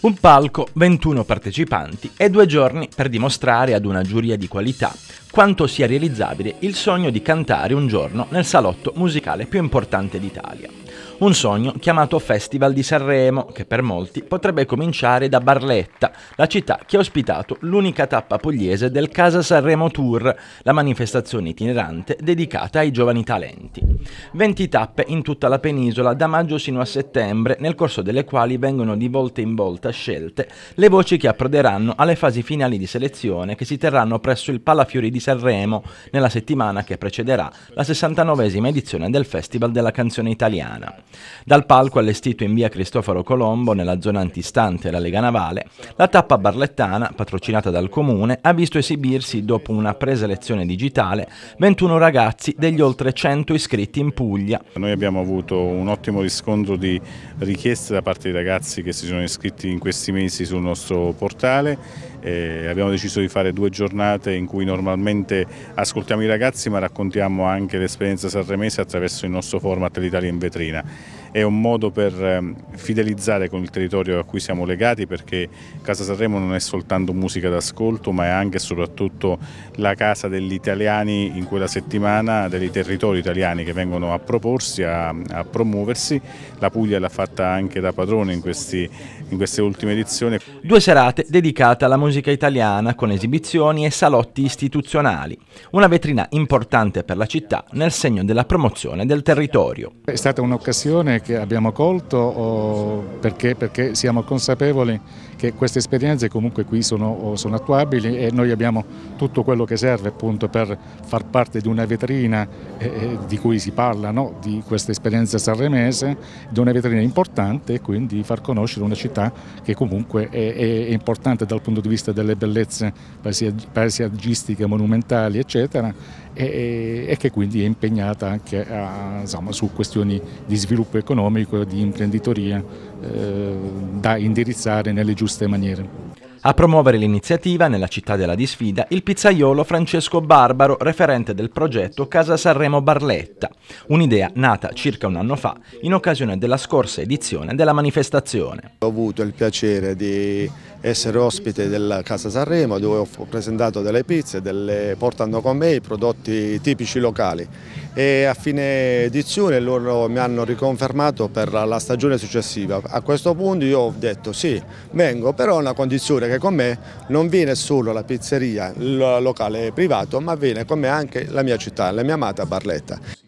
Un palco, 21 partecipanti e due giorni per dimostrare ad una giuria di qualità quanto sia realizzabile il sogno di cantare un giorno nel salotto musicale più importante d'Italia. Un sogno chiamato Festival di Sanremo, che per molti potrebbe cominciare da Barletta, la città che ha ospitato l'unica tappa pugliese del Casa Sanremo Tour, la manifestazione itinerante dedicata ai giovani talenti. 20 tappe in tutta la penisola da maggio sino a settembre, nel corso delle quali vengono di volta in volta scelte le voci che approderanno alle fasi finali di selezione che si terranno presso il Palafiori di Sanremo nella settimana che precederà la 69esima edizione del Festival della Canzone Italiana. Arena. Dal palco allestito in via Cristoforo Colombo, nella zona antistante alla Lega Navale, la tappa barlettana, patrocinata dal comune, ha visto esibirsi dopo una preselezione digitale 21 ragazzi degli oltre 100 iscritti in Puglia. Noi abbiamo avuto un ottimo riscontro di richieste da parte dei ragazzi che si sono iscritti in questi mesi sul nostro portale eh, abbiamo deciso di fare due giornate in cui normalmente ascoltiamo i ragazzi ma raccontiamo anche l'esperienza sanremese attraverso il nostro format L'Italia in vetrina è un modo per ehm, fidelizzare con il territorio a cui siamo legati perché Casa Sanremo non è soltanto musica d'ascolto ma è anche e soprattutto la casa degli italiani in quella settimana, dei territori italiani che vengono a proporsi, a, a promuoversi. La Puglia l'ha fatta anche da padrone in, questi, in queste ultime edizioni. Due serate dedicate alla musica italiana con esibizioni e salotti istituzionali. Una vetrina importante per la città nel segno della promozione del territorio. È stata un'occasione che abbiamo colto perché, perché siamo consapevoli che queste esperienze comunque qui sono, sono, attuabili e noi abbiamo tutto quello che serve appunto per far parte di una vetrina eh, eh, di cui si parla, no? di questa esperienza sanremese, di una vetrina importante e quindi far conoscere una città che comunque è, è importante dal punto di vista delle bellezze paesaggistiche, monumentali eccetera e, e che quindi è impegnata anche a, insomma, su questioni di sviluppo economico economico e di imprenditoria eh, da indirizzare nelle giuste maniere. A promuovere l'iniziativa, nella città della disfida, il pizzaiolo Francesco Barbaro, referente del progetto Casa Sanremo Barletta, un'idea nata circa un anno fa in occasione della scorsa edizione della manifestazione. Ho avuto il piacere di essere ospite della Casa Sanremo dove ho presentato delle pizze, delle, portando con me i prodotti tipici locali e a fine edizione loro mi hanno riconfermato per la stagione successiva. A questo punto io ho detto sì, vengo, però è una condizione che con me non viene solo la pizzeria, il locale privato, ma viene con me anche la mia città, la mia amata Barletta.